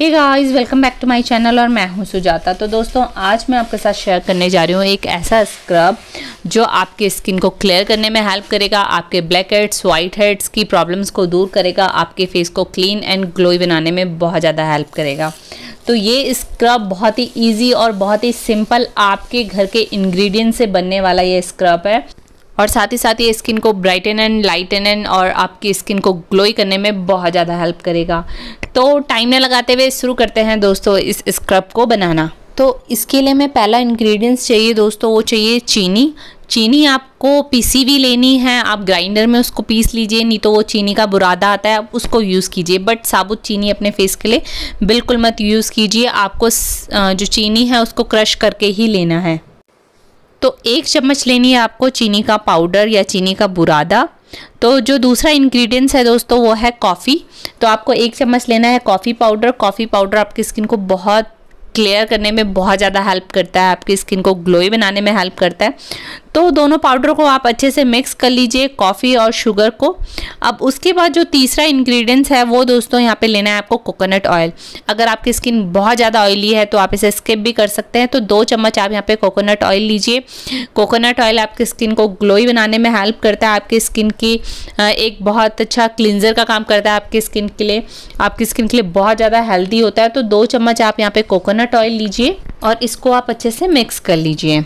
hey guys welcome back to my channel और मैं हूं सुजाता तो दोस्तों आज मैं आपके साथ शेयर करने जा रही हूं एक ऐसा स्क्रब जो आपके स्किन को क्लियर करने में हेल्प करेगा आपके ब्लैक हेड्स वाइट हेड्स की प्रॉब्लम्स को दूर करेगा आपके फेस को क्लीन एंड ग्लोई बनाने में बहुत ज़्यादा हेल्प करेगा तो ये स्क्रब बहुत ही ईजी और बहुत ही सिंपल आपके घर के इन्ग्रीडियंट से बनने वाला ये स्क्रब है और साथ ही साथ ये स्किन को ब्राइटन एंड लाइटन एंड और आपकी स्किन को ग्लोई करने में बहुत ज़्यादा हेल्प करेगा तो टाइम न लगाते हुए शुरू करते हैं दोस्तों इस स्क्रब को बनाना तो इसके लिए मैं पहला इंग्रेडिएंट्स चाहिए दोस्तों वो चाहिए चीनी चीनी आपको पीसी भी लेनी है आप ग्राइंडर में उसको पीस लीजिए नहीं तो वो चीनी का बुरादा आता है आप उसको यूज़ कीजिए बट साबुत चीनी अपने फेस के लिए बिल्कुल मत यूज़ कीजिए आपको जो चीनी है उसको क्रश करके ही लेना है तो एक चम्मच लेनी है आपको चीनी का पाउडर या चीनी का बुरादा तो जो दूसरा इंग्रेडिएंट्स है दोस्तों वो है कॉफ़ी तो आपको एक चम्मच लेना है कॉफ़ी पाउडर कॉफ़ी पाउडर आपकी स्किन को बहुत क्लियर करने में बहुत ज़्यादा हेल्प करता है आपकी स्किन को ग्लोई बनाने में हेल्प करता है तो दोनों पाउडर को आप अच्छे से मिक्स कर लीजिए कॉफ़ी और शुगर को अब उसके बाद जो तीसरा इंग्रेडिएंट्स है वो दोस्तों यहाँ पे लेना है आपको कोकोनट ऑयल अगर आपकी स्किन बहुत ज़्यादा ऑयली है तो आप इसे स्किप भी कर सकते हैं तो दो चम्मच आप यहाँ पे कोकोनट ऑयल लीजिए कोकोनट ऑयल आपकी स्किन को ग्लोई बनाने में हेल्प करता है आपकी स्किन की एक बहुत अच्छा क्लिनजर का काम करता है आपकी स्किन के लिए आपकी स्किन के लिए बहुत ज़्यादा हेल्दी होता है तो दो चम्मच आप यहाँ पर कोकोनट ऑयल लीजिए और इसको आप अच्छे से मिक्स कर लीजिए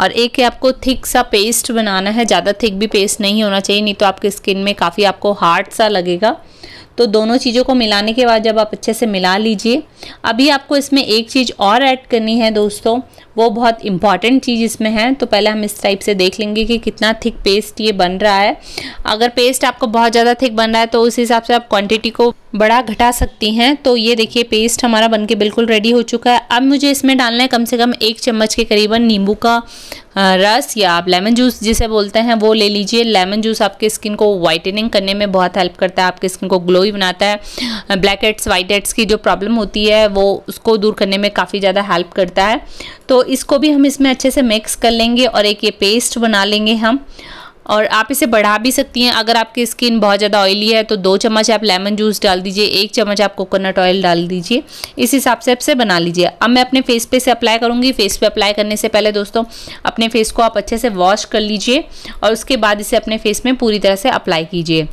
और एक है आपको थिक सा पेस्ट बनाना है ज़्यादा थिक भी पेस्ट नहीं होना चाहिए नहीं तो आपके स्किन में काफ़ी आपको हार्ड सा लगेगा तो दोनों चीज़ों को मिलाने के बाद जब आप अच्छे से मिला लीजिए अभी आपको इसमें एक चीज़ और ऐड करनी है दोस्तों वो बहुत इंपॉर्टेंट चीज़ इसमें है तो पहले हम इस टाइप से देख लेंगे कि कितना थिक पेस्ट ये बन रहा है अगर पेस्ट आपको बहुत ज़्यादा थिक बन रहा है तो उस हिसाब से आप क्वांटिटी को बड़ा घटा सकती हैं तो ये देखिए पेस्ट हमारा बनके बिल्कुल रेडी हो चुका है अब मुझे इसमें डालना है कम से कम एक चम्मच के करीबन नींबू का रस या आप लेमन जूस जिसे बोलते हैं वो ले लीजिए लेमन जूस आपके स्किन को वाइटनिंग करने में बहुत हेल्प करता है आपके स्किन को ग्लोई बनाता है ब्लैक हेड्स वाइट हेड्स की जो प्रॉब्लम होती है वो उसको दूर करने में काफ़ी ज़्यादा हेल्प करता है तो इसको भी हम इसमें अच्छे से मिक्स कर लेंगे और एक ये पेस्ट बना लेंगे हम और आप इसे बढ़ा भी सकती हैं अगर आपकी स्किन बहुत ज़्यादा ऑयली है तो दो चम्मच आप लेमन जूस डाल दीजिए एक चम्मच आप कोकोनट ऑयल डाल दीजिए इस हिसाब से आप बना लीजिए अब मैं अपने फेस पे से अप्लाई करूँगी फेस पे अप्लाई करने से पहले दोस्तों अपने फेस को आप अच्छे से वॉश कर लीजिए और उसके बाद इसे अपने फेस में पूरी तरह से अप्लाई कीजिए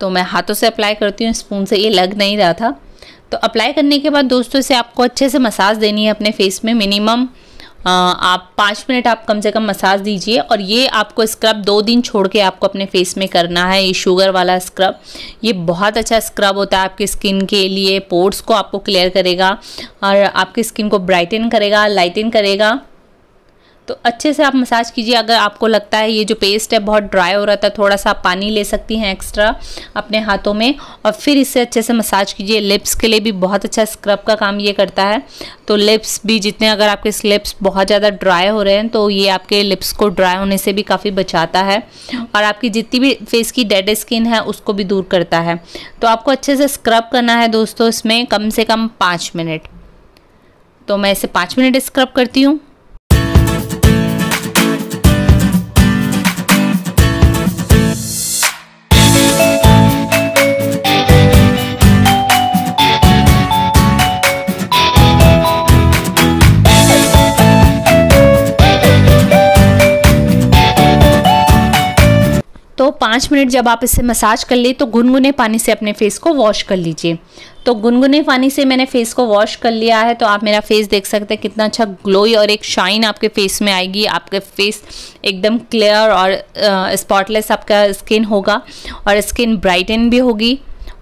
तो मैं हाथों से अप्लाई करती हूँ स्पून से ये लग नहीं रहा था तो अप्लाई करने के बाद दोस्तों इसे आपको अच्छे से मसाज देनी है अपने फेस में मिनिमम आप पाँच मिनट आप कम से कम मसाज दीजिए और ये आपको स्क्रब दो दिन छोड़ के आपको अपने फेस में करना है ये शुगर वाला स्क्रब ये बहुत अच्छा स्क्रब होता है आपकी स्किन के लिए पोर्ट्स को आपको क्लियर करेगा और आपकी स्किन को ब्राइटन करेगा लाइटन करेगा तो अच्छे से आप मसाज कीजिए अगर आपको लगता है ये जो पेस्ट है बहुत ड्राई हो रहा था थोड़ा सा आप पानी ले सकती हैं एक्स्ट्रा अपने हाथों में और फिर इससे अच्छे से मसाज कीजिए लिप्स के लिए भी बहुत अच्छा स्क्रब का काम ये करता है तो लिप्स भी जितने अगर आपके लिप्स बहुत ज़्यादा ड्राई हो रहे हैं तो ये आपके लिप्स को ड्राई होने से भी काफ़ी बचाता है और आपकी जितनी भी फेस की डेड स्किन है उसको भी दूर करता है तो आपको अच्छे से स्क्रब करना है दोस्तों इसमें कम से कम पाँच मिनट तो मैं इसे पाँच मिनट स्क्रब करती हूँ पाँच मिनट जब आप इसे मसाज कर ले तो गुनगुने पानी से अपने फेस को वॉश कर लीजिए तो गुनगुने पानी से मैंने फेस को वॉश कर लिया है तो आप मेरा फेस देख सकते हैं कितना अच्छा ग्लोई और एक शाइन आपके फेस में आएगी आपके फेस एकदम क्लियर और स्पॉटलेस आपका स्किन होगा और स्किन ब्राइटन भी होगी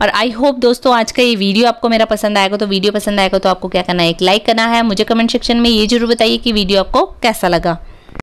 और आई होप दोस्तों आज का ये वीडियो आपको मेरा पसंद आएगा तो वीडियो पसंद आएगा तो आपको क्या करना है एक लाइक करना है मुझे कमेंट सेक्शन में ये जरूर बताइए कि वीडियो आपको कैसा लगा